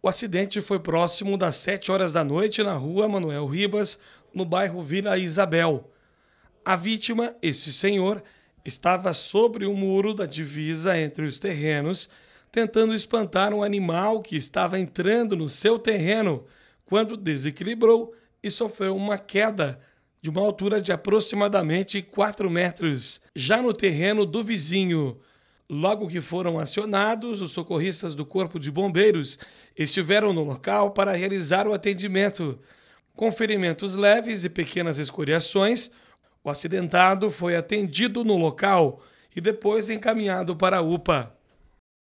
O acidente foi próximo das 7 horas da noite na rua Manuel Ribas, no bairro Vila Isabel. A vítima, esse senhor, estava sobre o muro da divisa entre os terrenos, tentando espantar um animal que estava entrando no seu terreno, quando desequilibrou e sofreu uma queda de uma altura de aproximadamente 4 metros, já no terreno do vizinho. Logo que foram acionados, os socorristas do Corpo de Bombeiros estiveram no local para realizar o atendimento. Com ferimentos leves e pequenas escoriações, o acidentado foi atendido no local e depois encaminhado para a UPA.